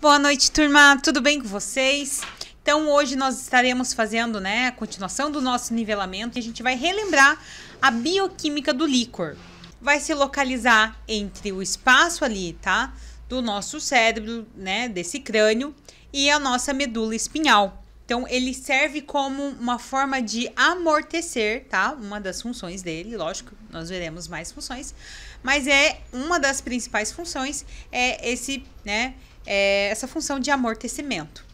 Boa noite, turma. Tudo bem com vocês? Então, hoje nós estaremos fazendo né, a continuação do nosso nivelamento e a gente vai relembrar a bioquímica do líquor. Vai se localizar entre o espaço ali, tá? Do nosso cérebro, né? Desse crânio e a nossa medula espinhal. Então, ele serve como uma forma de amortecer, tá? Uma das funções dele, lógico, nós veremos mais funções, mas é uma das principais funções é esse, né, é essa função de amortecimento.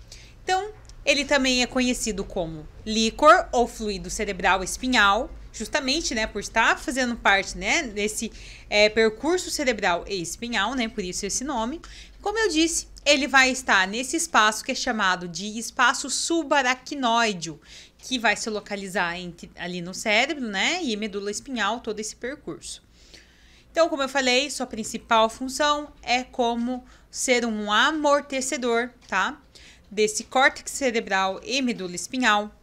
Então, ele também é conhecido como líquor ou fluido cerebral espinhal, justamente, né, por estar fazendo parte, né, desse é, percurso cerebral espinhal, né, por isso esse nome. Como eu disse, ele vai estar nesse espaço que é chamado de espaço subaracnoide, que vai se localizar entre, ali no cérebro, né? E medula espinhal, todo esse percurso. Então, como eu falei, sua principal função é como ser um amortecedor, tá? Desse córtex cerebral e medula espinhal.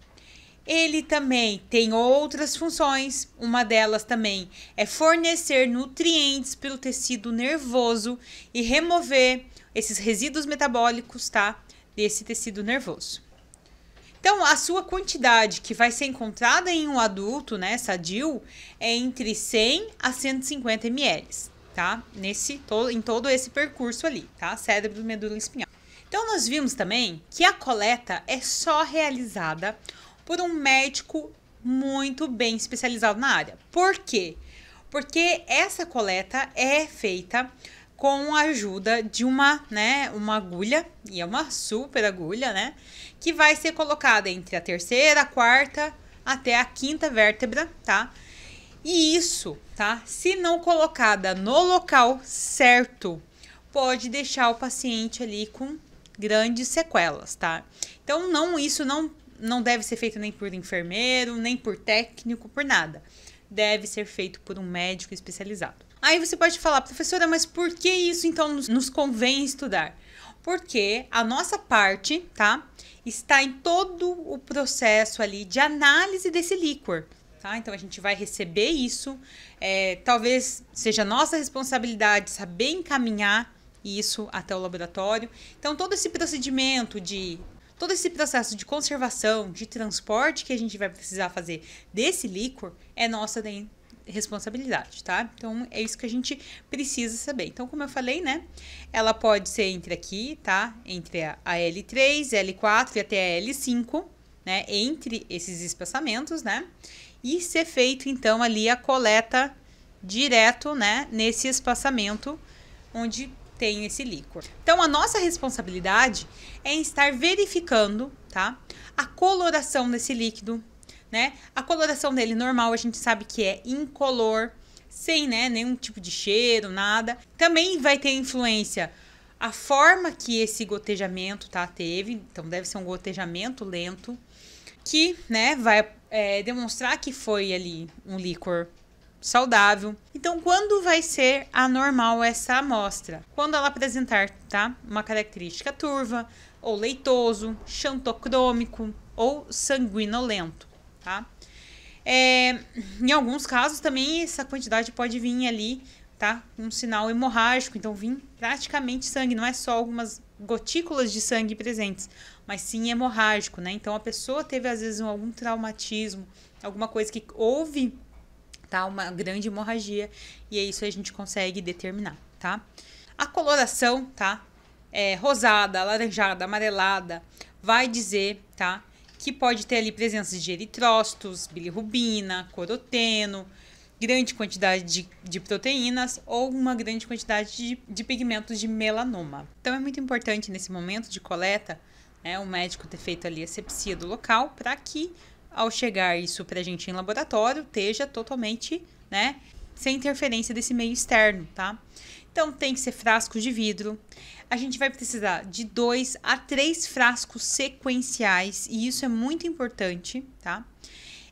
Ele também tem outras funções, uma delas também é fornecer nutrientes pelo tecido nervoso e remover esses resíduos metabólicos, tá? Desse tecido nervoso. Então, a sua quantidade que vai ser encontrada em um adulto, né, sadio, é entre 100 a 150 ml, tá? Nesse, todo, em todo esse percurso ali, tá? Cérebro, medula espinhal. Então, nós vimos também que a coleta é só realizada por um médico muito bem especializado na área. Por quê? Porque essa coleta é feita com a ajuda de uma, né, uma agulha, e é uma super agulha, né, que vai ser colocada entre a terceira, a quarta até a quinta vértebra, tá? E isso, tá? Se não colocada no local certo, pode deixar o paciente ali com grandes sequelas, tá? Então não isso não não deve ser feito nem por enfermeiro, nem por técnico, por nada. Deve ser feito por um médico especializado. Aí você pode falar, professora, mas por que isso então nos, nos convém estudar? Porque a nossa parte, tá? Está em todo o processo ali de análise desse líquor. Tá? Então a gente vai receber isso. É, talvez seja nossa responsabilidade saber encaminhar isso até o laboratório. Então todo esse procedimento de todo esse processo de conservação, de transporte que a gente vai precisar fazer desse líquor é nossa responsabilidade, tá? Então é isso que a gente precisa saber. Então, como eu falei, né? Ela pode ser entre aqui, tá? Entre a, L3, L4 e até a L5, né? Entre esses espaçamentos, né? E ser feito então ali a coleta direto, né? Nesse espaçamento onde tem esse líquor. Então, a nossa responsabilidade é estar verificando, tá? A coloração desse líquido, né? A coloração dele normal, a gente sabe que é incolor, sem, né, nenhum tipo de cheiro, nada. Também vai ter influência a forma que esse gotejamento, tá, teve, então deve ser um gotejamento lento, que, né, vai é, demonstrar que foi ali um líquor saudável. Então, quando vai ser anormal essa amostra? Quando ela apresentar, tá, uma característica turva, ou leitoso, xantocrômico, ou sanguinolento tá? É, em alguns casos também essa quantidade pode vir ali, tá? Um sinal hemorrágico, então vir praticamente sangue, não é só algumas gotículas de sangue presentes, mas sim hemorrágico, né? Então a pessoa teve às vezes algum traumatismo, alguma coisa que houve, tá? Uma grande hemorragia e é isso a gente consegue determinar, tá? A coloração, tá? É, rosada, alaranjada, amarelada, vai dizer, tá? que pode ter ali presença de eritrócitos, bilirrubina, coroteno, grande quantidade de, de proteínas ou uma grande quantidade de, de pigmentos de melanoma. Então é muito importante nesse momento de coleta né, o médico ter feito ali a sepsia do local para que ao chegar isso para a gente em laboratório esteja totalmente né, sem interferência desse meio externo, tá? Então tem que ser frascos de vidro a gente vai precisar de dois a três frascos sequenciais, e isso é muito importante, tá?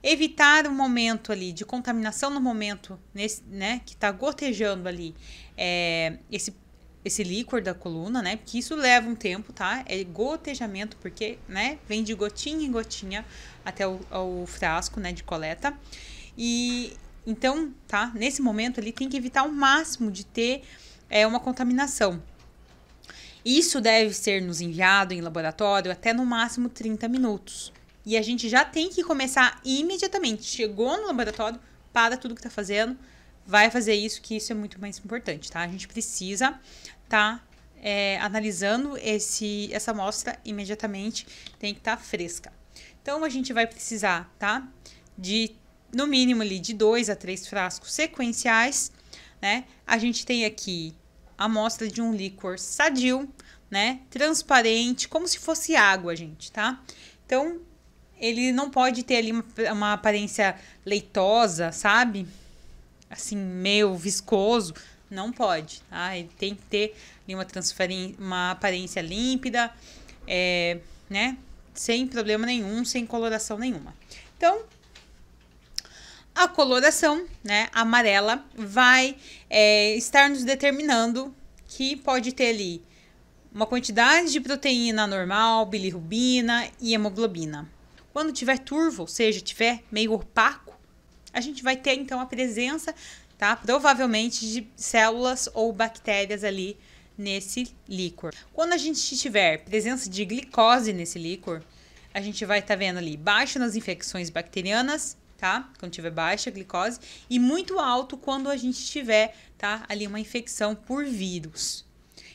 Evitar o momento ali de contaminação no momento nesse, né, que está gotejando ali é, esse, esse líquor da coluna, né? Porque isso leva um tempo, tá? É gotejamento, porque né, vem de gotinha em gotinha até o, o frasco né, de coleta. E então, tá? Nesse momento ali tem que evitar o máximo de ter é, uma contaminação. Isso deve ser nos enviado em laboratório até no máximo 30 minutos. E a gente já tem que começar imediatamente. Chegou no laboratório, para tudo que está fazendo, vai fazer isso, que isso é muito mais importante, tá? A gente precisa tá é, analisando esse, essa amostra imediatamente, tem que estar tá fresca. Então, a gente vai precisar, tá? De, no mínimo, ali, de dois a três frascos sequenciais, né? A gente tem aqui amostra de um líquor sadio, né? Transparente, como se fosse água, gente, tá? Então, ele não pode ter ali uma, uma aparência leitosa, sabe? Assim, meio viscoso. Não pode, tá? Ele tem que ter ali uma, uma aparência límpida, é, né? Sem problema nenhum, sem coloração nenhuma. Então, a coloração, né, amarela, vai é, estar nos determinando que pode ter ali uma quantidade de proteína normal, bilirrubina e hemoglobina. Quando tiver turvo, ou seja, tiver meio opaco, a gente vai ter então a presença, tá, provavelmente de células ou bactérias ali nesse líquor. Quando a gente tiver presença de glicose nesse líquor, a gente vai estar tá vendo ali baixo nas infecções bacterianas tá? Quando tiver baixa glicose e muito alto quando a gente tiver, tá? Ali uma infecção por vírus.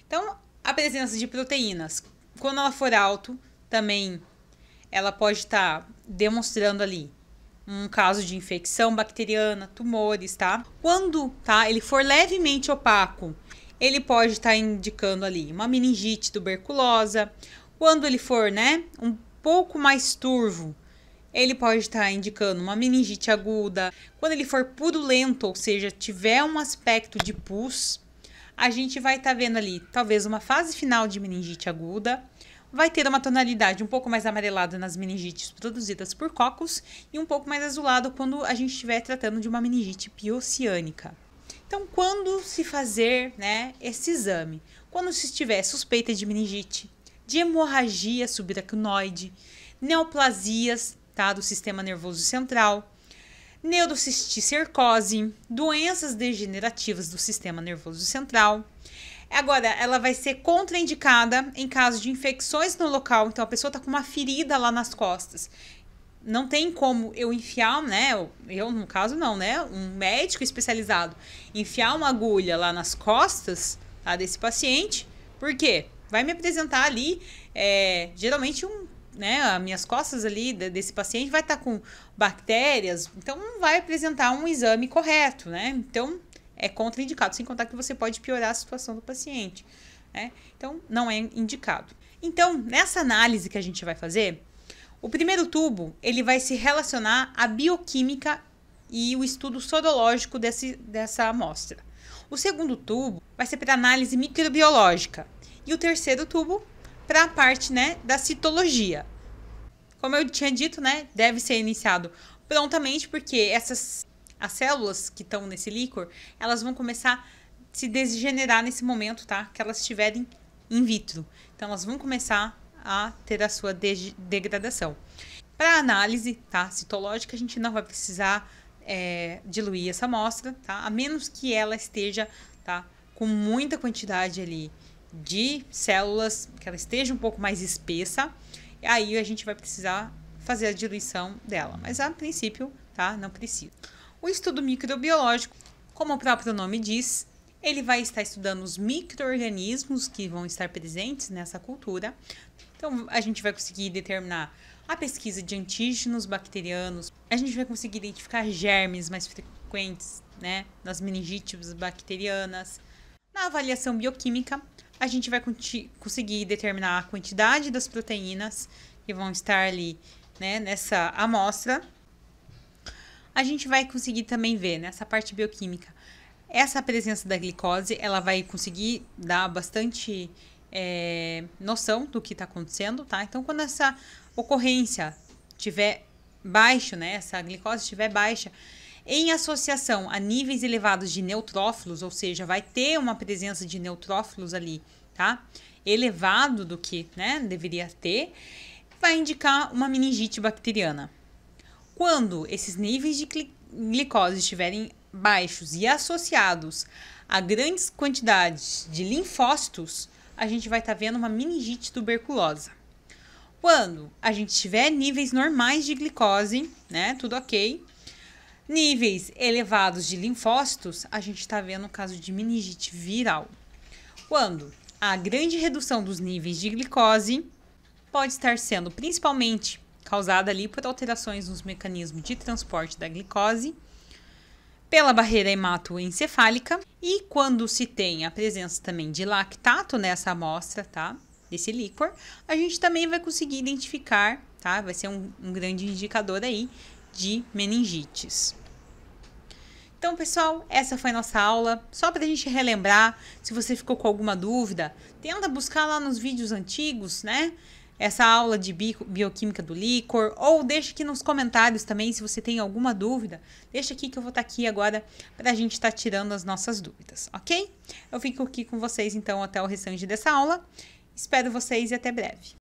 Então, a presença de proteínas, quando ela for alto, também ela pode estar tá demonstrando ali um caso de infecção bacteriana, tumores, tá? Quando, tá, ele for levemente opaco, ele pode estar tá indicando ali uma meningite, tuberculosa. Quando ele for, né, um pouco mais turvo, ele pode estar indicando uma meningite aguda. Quando ele for purulento, ou seja, tiver um aspecto de pus, a gente vai estar tá vendo ali talvez uma fase final de meningite aguda. Vai ter uma tonalidade um pouco mais amarelada nas meningites produzidas por cocos e um pouco mais azulado quando a gente estiver tratando de uma meningite piociânica. Então, quando se fazer né, esse exame? Quando se estiver suspeita de meningite, de hemorragia subaracnoide, neoplasias tá? Do sistema nervoso central, neurocisticercose, doenças degenerativas do sistema nervoso central. Agora, ela vai ser contraindicada em caso de infecções no local. Então, a pessoa tá com uma ferida lá nas costas. Não tem como eu enfiar, né? Eu, no caso, não, né? Um médico especializado enfiar uma agulha lá nas costas tá, desse paciente. Por quê? Vai me apresentar ali, é, geralmente, um né, as minhas costas ali desse paciente vai estar tá com bactérias, então não vai apresentar um exame correto, né? Então é contraindicado, sem contar que você pode piorar a situação do paciente, né? Então não é indicado. Então, nessa análise que a gente vai fazer, o primeiro tubo, ele vai se relacionar à bioquímica e o estudo sorológico desse, dessa amostra. O segundo tubo vai ser para análise microbiológica. E o terceiro tubo para a parte né, da citologia. Como eu tinha dito, né, deve ser iniciado prontamente, porque essas as células que estão nesse líquor, elas vão começar a se degenerar nesse momento, tá? Que elas estiverem in vitro. Então, elas vão começar a ter a sua de degradação. Para análise tá, citológica, a gente não vai precisar é, diluir essa amostra, tá? A menos que ela esteja tá, com muita quantidade ali de células, que ela esteja um pouco mais espessa, aí a gente vai precisar fazer a diluição dela, mas a princípio, tá, não precisa. O estudo microbiológico, como o próprio nome diz, ele vai estar estudando os microorganismos que vão estar presentes nessa cultura. Então a gente vai conseguir determinar a pesquisa de antígenos bacterianos, a gente vai conseguir identificar germes mais frequentes, né, nas meningites bacterianas, na avaliação bioquímica a gente vai conseguir determinar a quantidade das proteínas que vão estar ali né, nessa amostra. A gente vai conseguir também ver nessa né, parte bioquímica. Essa presença da glicose, ela vai conseguir dar bastante é, noção do que está acontecendo, tá? Então, quando essa ocorrência tiver baixo, né, essa glicose estiver baixa, em associação a níveis elevados de neutrófilos, ou seja, vai ter uma presença de neutrófilos ali, tá? Elevado do que, né, deveria ter, vai indicar uma meningite bacteriana. Quando esses níveis de glicose estiverem baixos e associados a grandes quantidades de linfócitos, a gente vai estar tá vendo uma meningite tuberculosa. Quando a gente tiver níveis normais de glicose, né, tudo ok, Níveis elevados de linfócitos, a gente está vendo o caso de meningite viral. Quando a grande redução dos níveis de glicose pode estar sendo principalmente causada ali por alterações nos mecanismos de transporte da glicose, pela barreira hematoencefálica e quando se tem a presença também de lactato nessa amostra, tá? Desse líquor, a gente também vai conseguir identificar, tá? Vai ser um, um grande indicador aí de meningites. Então, pessoal, essa foi nossa aula. Só para a gente relembrar, se você ficou com alguma dúvida, tenta buscar lá nos vídeos antigos, né? Essa aula de bioquímica do líquor, ou deixa aqui nos comentários também se você tem alguma dúvida. Deixa aqui que eu vou estar tá aqui agora para a gente estar tá tirando as nossas dúvidas, ok? Eu fico aqui com vocês então até o restante dessa aula. Espero vocês e até breve.